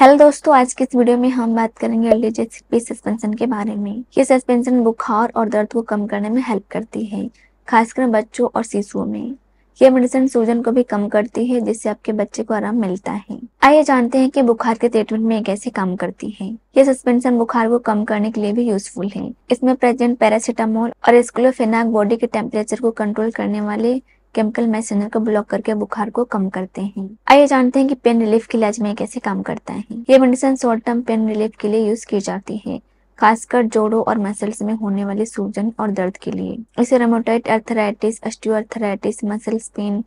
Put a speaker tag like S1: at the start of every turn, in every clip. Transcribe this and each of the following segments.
S1: hello दोस्तों आज की इस वीडियो में हम बात करेंगे सस्पेंशन के बारे में ये सस्पेंशन बुखार और दर्द को कम करने में हेल्प करती है खासकर बच्चों और शिशुओं में ये मेडिसिन सूजन को भी कम करती है जिससे आपके बच्चे को आराम मिलता है आइए जानते हैं कि बुखार के ट्रीटमेंट में कैसे काम करती है ये सस्पेंशन बुखार को कम करने के लिए भी यूजफुल है इसमें प्रेजेंट पैरासीटामोल और स्क्लोफेनाक बॉडी के टेम्परेचर को कंट्रोल करने वाले केमिकल मैसेनर को ब्लॉक करके बुखार को कम करते हैं आइए जानते हैं कि पेन रिलीफ के इलाज में कैसे काम करता है ये medicine short term pain relief के लिए यूज की जाती है खासकर जोड़ों और मसल्स में होने वाली सूजन और दर्द के लिए इसे rheumatoid arthritis osteoarthritis muscles pain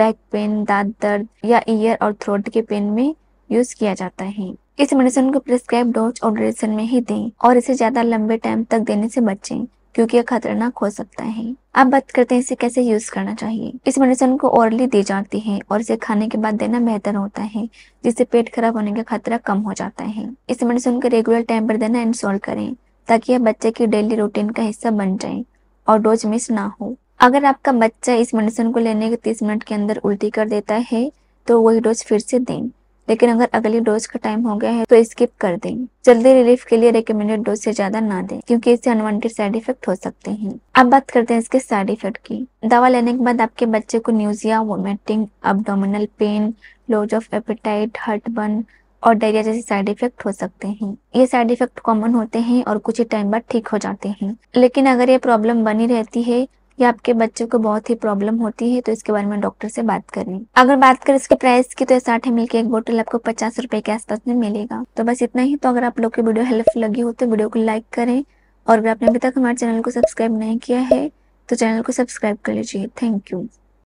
S1: back pain दांत दर्द या ईयर और थ्रोट के पेन में यूज किया जाता है इस मेडिसिन को प्रिस्क्राइब डोज और ड्यूरेशन में ही दें और इसे ज्यादा लंबे टाइम तक देने से बचें क्योंकि यह खतरनाक हो सकता है आप बात करते हैं इसे कैसे यूज करना चाहिए इस मेडिसिन को ओरली दी जाती है और इसे खाने के बाद देना बेहतर होता है जिससे पेट खराब होने का खतरा कम हो जाता है इस मेडिसिन को रेगुलर टाइम पर देना इंस्टॉल करें ताकि यह बच्चे की डेली रूटीन का हिस्सा बन जाए और डोज मिस ना हो अगर आपका बच्चा इस मेडिसिन को लेने के तीस मिनट के अंदर उल्टी कर देता है तो वही डोज फिर से दें लेकिन अगर अगली डोज का टाइम हो गया है तो स्किप कर दें जल्दी रिलीफ के लिए रिकमेंडेड डोज से ज्यादा ना दें क्योंकि इससे अनवांटेड साइड इफेक्ट हो सकते हैं अब बात करते हैं इसके साइड इफेक्ट की दवा लेने के बाद आपके बच्चे को nausea vomiting abdominal pain loss of appetite burn और डायरिया जैसे साइड इफेक्ट हो सकते हैं ये साइड इफेक्ट कॉमन होते हैं और कुछ ही टाइम बाद ठीक हो जाते हैं लेकिन अगर ये प्रॉब्लम बनी रहती है या आपके बच्चे को बहुत ही प्रॉब्लम होती है तो इसके बारे में डॉक्टर से बात करें अगर बात करें इसके प्राइस की तो साठ एम की एक बोतल आपको पचास रूपए के आसपास में मिलेगा तो बस इतना ही तो अगर आप लोग की वीडियो हेल्पफुल लगी हो तो वीडियो को लाइक करें और अगर आपने अभी तक हमारे चैनल को सब्सक्राइब नहीं किया है तो चैनल को सब्सक्राइब कर लीजिए थैंक यू